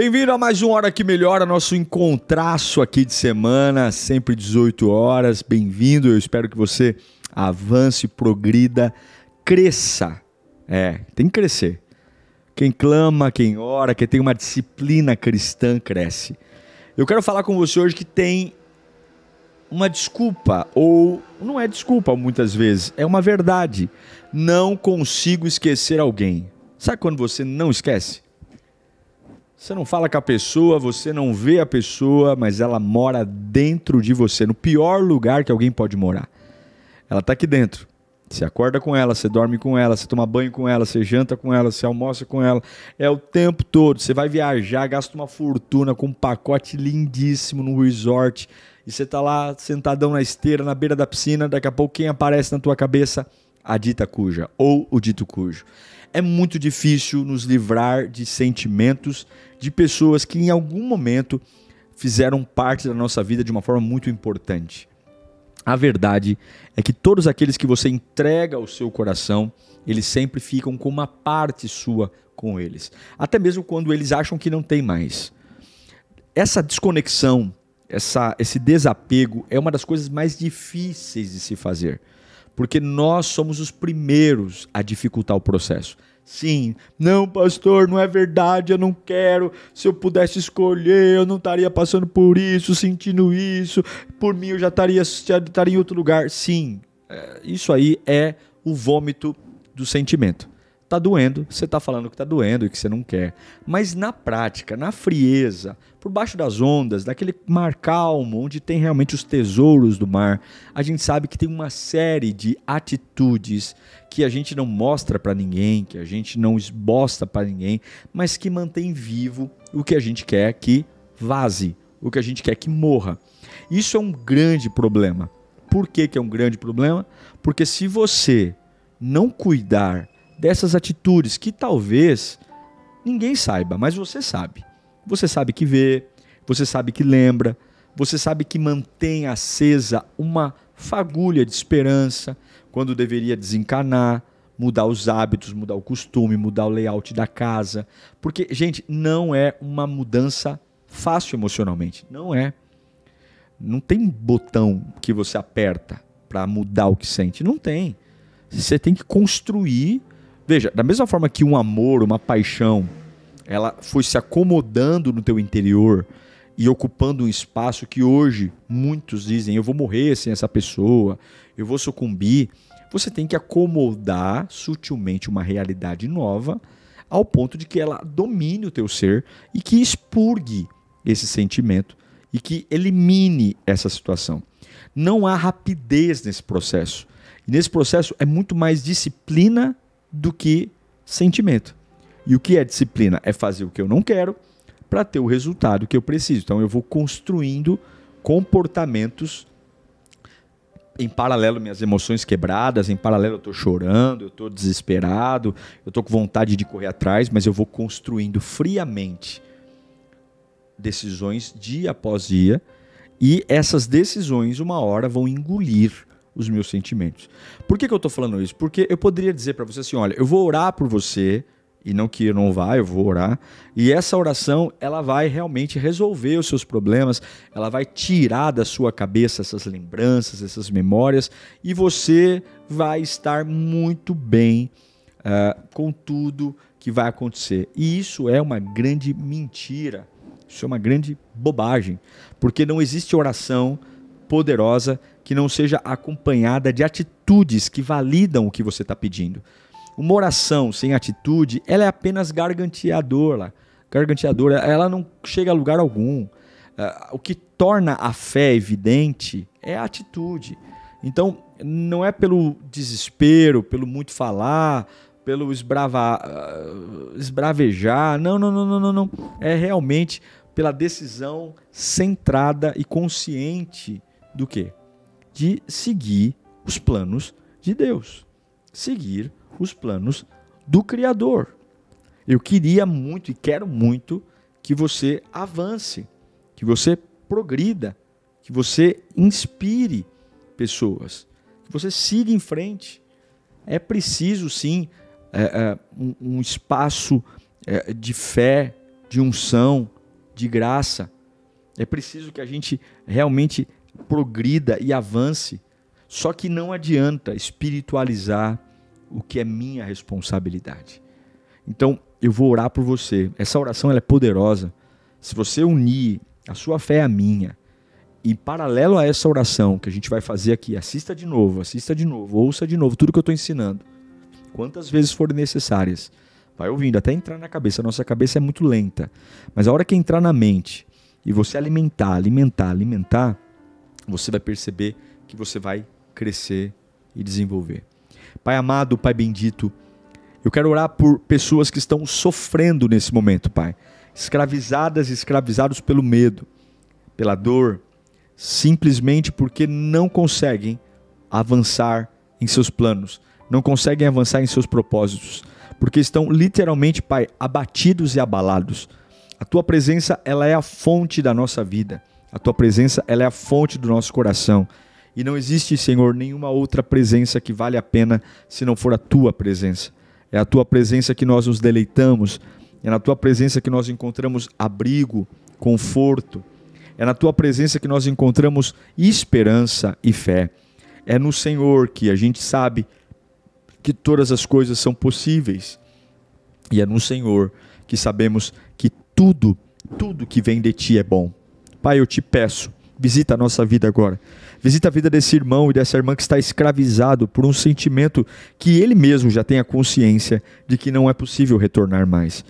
Bem-vindo a mais uma Hora Que Melhora, nosso encontraço aqui de semana, sempre 18 horas. Bem-vindo, eu espero que você avance, progrida, cresça. É, tem que crescer. Quem clama, quem ora, quem tem uma disciplina cristã, cresce. Eu quero falar com você hoje que tem uma desculpa, ou não é desculpa muitas vezes, é uma verdade. Não consigo esquecer alguém. Sabe quando você não esquece? Você não fala com a pessoa, você não vê a pessoa, mas ela mora dentro de você, no pior lugar que alguém pode morar. Ela está aqui dentro. Você acorda com ela, você dorme com ela, você toma banho com ela, você janta com ela, você almoça com ela. É o tempo todo. Você vai viajar, gasta uma fortuna com um pacote lindíssimo num resort. E você está lá sentadão na esteira, na beira da piscina. Daqui a pouco, quem aparece na tua cabeça? A dita cuja ou o dito cujo. É muito difícil nos livrar de sentimentos de pessoas que em algum momento fizeram parte da nossa vida de uma forma muito importante. A verdade é que todos aqueles que você entrega ao seu coração, eles sempre ficam com uma parte sua com eles, até mesmo quando eles acham que não tem mais. Essa desconexão, essa, esse desapego é uma das coisas mais difíceis de se fazer porque nós somos os primeiros a dificultar o processo. Sim, não, pastor, não é verdade, eu não quero. Se eu pudesse escolher, eu não estaria passando por isso, sentindo isso. Por mim, eu já estaria, já estaria em outro lugar. Sim, é, isso aí é o vômito do sentimento tá doendo, você tá falando que tá doendo e que você não quer. Mas na prática, na frieza, por baixo das ondas, daquele mar calmo, onde tem realmente os tesouros do mar, a gente sabe que tem uma série de atitudes que a gente não mostra para ninguém, que a gente não esbosta para ninguém, mas que mantém vivo o que a gente quer que vaze, o que a gente quer que morra. Isso é um grande problema. Por que, que é um grande problema? Porque se você não cuidar dessas atitudes que talvez ninguém saiba, mas você sabe. Você sabe que vê, você sabe que lembra, você sabe que mantém acesa uma fagulha de esperança quando deveria desencanar, mudar os hábitos, mudar o costume, mudar o layout da casa. Porque, gente, não é uma mudança fácil emocionalmente. Não é. Não tem botão que você aperta para mudar o que sente. Não tem. Você tem que construir Veja, da mesma forma que um amor, uma paixão, ela foi se acomodando no teu interior e ocupando um espaço que hoje muitos dizem eu vou morrer sem essa pessoa, eu vou sucumbir. Você tem que acomodar sutilmente uma realidade nova ao ponto de que ela domine o teu ser e que expurgue esse sentimento e que elimine essa situação. Não há rapidez nesse processo. E nesse processo é muito mais disciplina do que sentimento. E o que é disciplina? É fazer o que eu não quero para ter o resultado que eu preciso. Então eu vou construindo comportamentos em paralelo minhas emoções quebradas, em paralelo eu estou chorando, eu estou desesperado, eu estou com vontade de correr atrás, mas eu vou construindo friamente decisões dia após dia e essas decisões uma hora vão engolir os meus sentimentos. Por que, que eu estou falando isso? Porque eu poderia dizer para você assim: olha, eu vou orar por você, e não que eu não vá, eu vou orar, e essa oração ela vai realmente resolver os seus problemas, ela vai tirar da sua cabeça essas lembranças, essas memórias, e você vai estar muito bem uh, com tudo que vai acontecer. E isso é uma grande mentira. Isso é uma grande bobagem, porque não existe oração poderosa que não seja acompanhada de atitudes que validam o que você está pedindo. Uma oração sem atitude, ela é apenas garganteadora. Garganteadora, ela não chega a lugar algum. Ah, o que torna a fé evidente é a atitude. Então, não é pelo desespero, pelo muito falar, pelo esbrava, ah, esbravejar. Não, não, não, não, não. É realmente pela decisão centrada e consciente do quê? de seguir os planos de Deus, seguir os planos do Criador. Eu queria muito e quero muito que você avance, que você progrida, que você inspire pessoas, que você siga em frente. É preciso sim é, é, um, um, espaço é, de fé, de unção, de graça. É preciso que a gente realmente progrida e avance. Só que não adianta espiritualizar o que é minha responsabilidade. Então, eu vou orar por você. Essa oração é poderosa. Se você unir a sua fé à minha, e paralelo a essa oração que a gente vai fazer aqui, assista de novo, assista de novo, ouça de novo tudo que eu estou ensinando, quantas vezes forem necessárias. Vai ouvindo, até entrar na cabeça. A nossa cabeça é muito lenta. Mas a hora que entrar na mente e você alimentar, alimentar, alimentar, você vai perceber que você vai crescer e desenvolver. Pai amado, Pai bendito, eu quero orar por pessoas que estão sofrendo nesse momento, Pai. Escravizadas e escravizados pelo medo, pela dor, simplesmente porque não conseguem avançar em seus planos, não conseguem avançar em seus propósitos, porque estão literalmente, Pai, abatidos e abalados. A tua presença, ela é a fonte da nossa vida. A tua presença, ela é a fonte do nosso coração. E não existe, Senhor, nenhuma outra presença que vale a pena se não for a tua presença. É a tua presença que nós nos deleitamos, é na tua presença que nós encontramos abrigo, conforto, é na tua presença que nós encontramos esperança e fé. É no Senhor que a gente sabe que todas as coisas são possíveis. E é no Senhor que sabemos que tudo, tudo que vem de ti é bom. Pai, eu te peço, visita a nossa vida agora. Visita a vida desse irmão e dessa irmã que está escravizado por um sentimento que ele mesmo já tem a consciência de que não é possível retornar mais.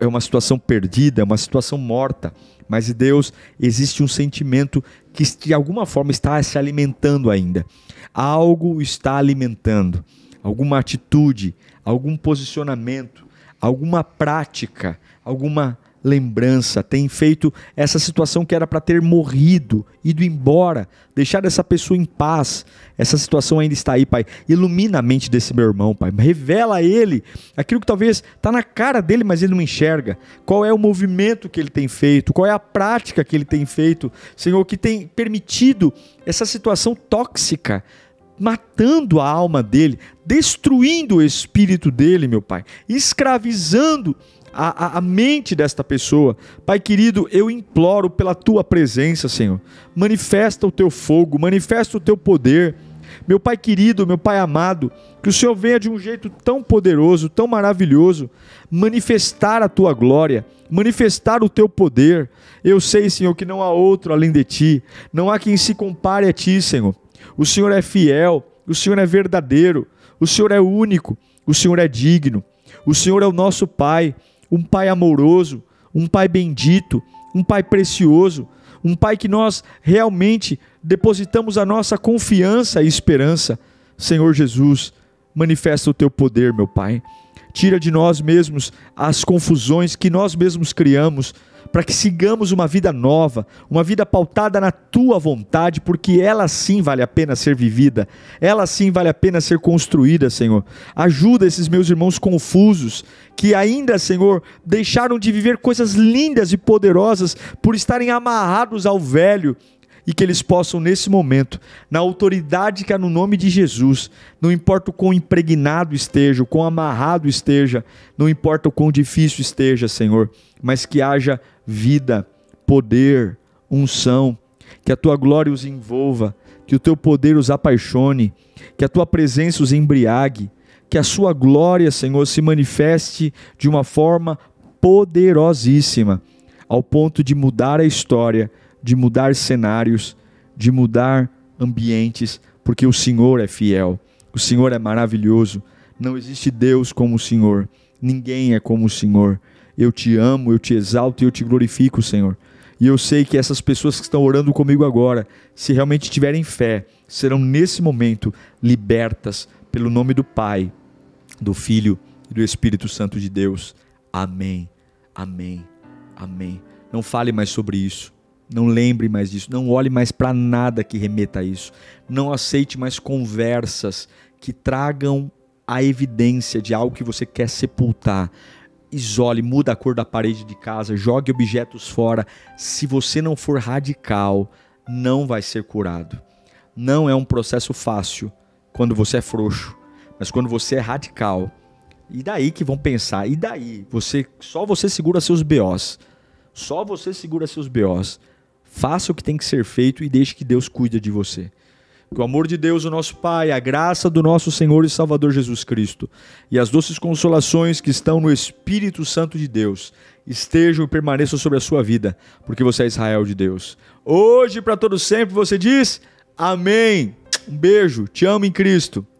É uma situação perdida, é uma situação morta. Mas em Deus existe um sentimento que de alguma forma está se alimentando ainda. Algo está alimentando. Alguma atitude, algum posicionamento, alguma prática, alguma lembrança, tem feito essa situação que era para ter morrido, ido embora, deixar essa pessoa em paz. Essa situação ainda está aí, Pai. Ilumina a mente desse meu irmão, Pai. Revela a ele aquilo que talvez está na cara dele, mas ele não enxerga. Qual é o movimento que ele tem feito? Qual é a prática que ele tem feito, Senhor, que tem permitido essa situação tóxica matando a alma dele, destruindo o espírito dele, meu Pai, escravizando a, a, a, mente desta pessoa. Pai querido, eu imploro pela tua presença, Senhor. Manifesta o teu fogo, manifesta o teu poder. Meu Pai querido, meu Pai amado, que o Senhor venha de um jeito tão poderoso, tão maravilhoso, manifestar a tua glória, manifestar o teu poder. Eu sei, Senhor, que não há outro além de ti, não há quem se compare a ti, Senhor o Senhor é fiel, o Senhor é verdadeiro, o Senhor é único, o Senhor é digno, o Senhor é o nosso Pai, um Pai amoroso, um Pai bendito, um Pai precioso, um Pai que nós realmente depositamos a nossa confiança e esperança. Senhor Jesus, manifesta o teu poder, meu Pai. Tira de nós mesmos as confusões que nós mesmos criamos para que sigamos uma vida nova, uma vida pautada na tua vontade, porque ela sim vale a pena ser vivida, ela sim vale a pena ser construída, Senhor. Ajuda esses meus irmãos confusos que ainda, Senhor, deixaram de viver coisas lindas e poderosas por estarem amarrados ao velho. E que eles possam, nesse momento, na autoridade que há no nome de Jesus, não importa o quão impregnado esteja, o quão amarrado esteja, não importa o quão difícil esteja, Senhor, mas que haja vida, poder, unção, que a tua glória os envolva, que o teu poder os apaixone, que a tua presença os embriague, que a sua glória, Senhor, se manifeste de uma forma poderosíssima, ao ponto de mudar a história, de mudar cenários, de mudar ambientes, porque o Senhor é fiel, o Senhor é maravilhoso. Não existe Deus como o Senhor, ninguém é como o Senhor eu te amo, eu te exalto e eu te glorifico, Senhor. E eu sei que essas pessoas que estão orando comigo agora, se realmente tiverem fé, serão nesse momento libertas pelo nome do Pai, do Filho e do Espírito Santo de Deus. Amém. Amém. Amém. Não fale mais sobre isso. Não lembre mais disso. Não olhe mais para nada que remeta a isso. Não aceite mais conversas que tragam a evidência de algo que você quer sepultar isole, muda a cor da parede de casa, jogue objetos fora. Se você não for radical, não vai ser curado. Não é um processo fácil quando você é frouxo, mas quando você é radical. E daí que vão pensar, e daí? Você só você segura seus BOs. Só você segura seus BOs. Faça o que tem que ser feito e deixe que Deus cuide de você. Que o amor de Deus, o nosso Pai, a graça do nosso Senhor e Salvador Jesus Cristo e as doces consolações que estão no Espírito Santo de Deus estejam e permaneçam sobre a sua vida, porque você é Israel de Deus. Hoje, para todo sempre, você diz: Amém. Um beijo, te amo em Cristo.